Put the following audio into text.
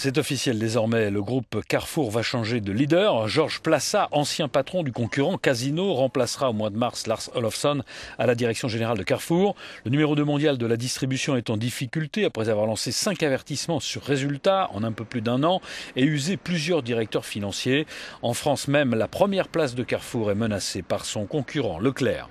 C'est officiel désormais, le groupe Carrefour va changer de leader. Georges Plassa, ancien patron du concurrent Casino, remplacera au mois de mars Lars Olofsson à la direction générale de Carrefour. Le numéro 2 mondial de la distribution est en difficulté après avoir lancé cinq avertissements sur résultats en un peu plus d'un an et usé plusieurs directeurs financiers. En France même, la première place de Carrefour est menacée par son concurrent Leclerc.